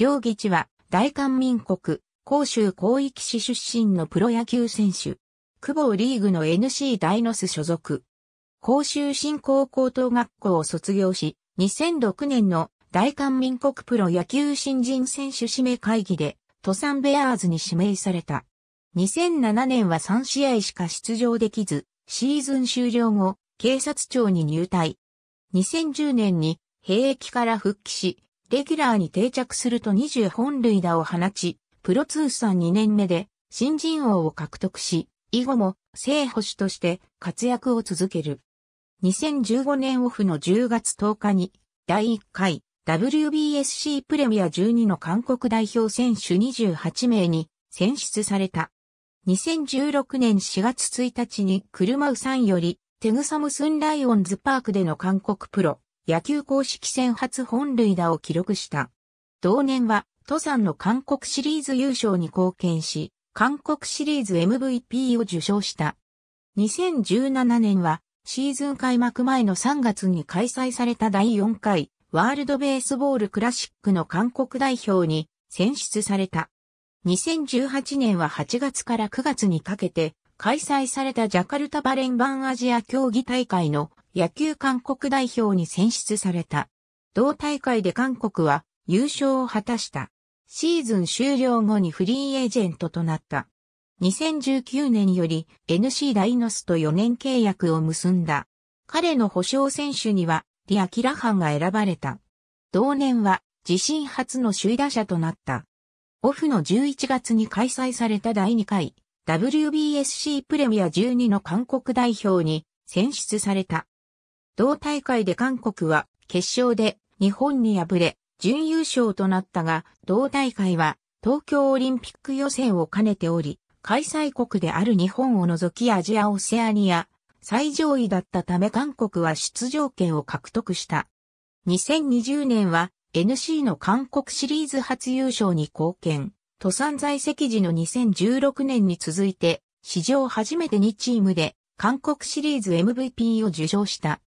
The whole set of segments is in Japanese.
両義地は大韓民国、広州広域市出身のプロ野球選手。久保リーグの NC ダイノス所属。広州新高高等学校を卒業し、2006年の大韓民国プロ野球新人選手指名会議で、サンベアーズに指名された。2007年は3試合しか出場できず、シーズン終了後、警察庁に入隊。2010年に兵役から復帰し、レギュラーに定着すると20本塁打を放ち、プロ通算2年目で新人王を獲得し、以後も正捕手として活躍を続ける。2015年オフの10月10日に第1回 WBSC プレミア12の韓国代表選手28名に選出された。2016年4月1日に車ウさんよりテグサムスンライオンズパークでの韓国プロ野球公式戦初本塁打を記録した。同年は、登山の韓国シリーズ優勝に貢献し、韓国シリーズ MVP を受賞した。2017年は、シーズン開幕前の3月に開催された第4回ワールドベースボールクラシックの韓国代表に選出された。2018年は8月から9月にかけて開催されたジャカルタバレンバンアジア競技大会の野球韓国代表に選出された。同大会で韓国は優勝を果たした。シーズン終了後にフリーエージェントとなった。2019年より NC ダイノスと4年契約を結んだ。彼の保証選手にはリア・キラハンが選ばれた。同年は自身初の首位打者となった。オフの11月に開催された第2回 WBSC プレミア12の韓国代表に選出された。同大会で韓国は決勝で日本に敗れ、準優勝となったが、同大会は東京オリンピック予選を兼ねており、開催国である日本を除きアジア・オセアニア、最上位だったため韓国は出場権を獲得した。2020年は NC の韓国シリーズ初優勝に貢献。登山在籍時の2016年に続いて、史上初めて2チームで韓国シリーズ MVP を受賞した。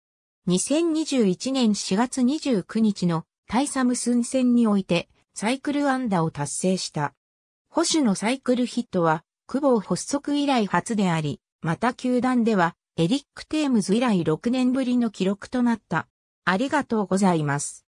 2021年4月29日のタイサムスン戦においてサイクル安打を達成した。保守のサイクルヒットは、久保発足以来初であり、また球団ではエリック・テームズ以来6年ぶりの記録となった。ありがとうございます。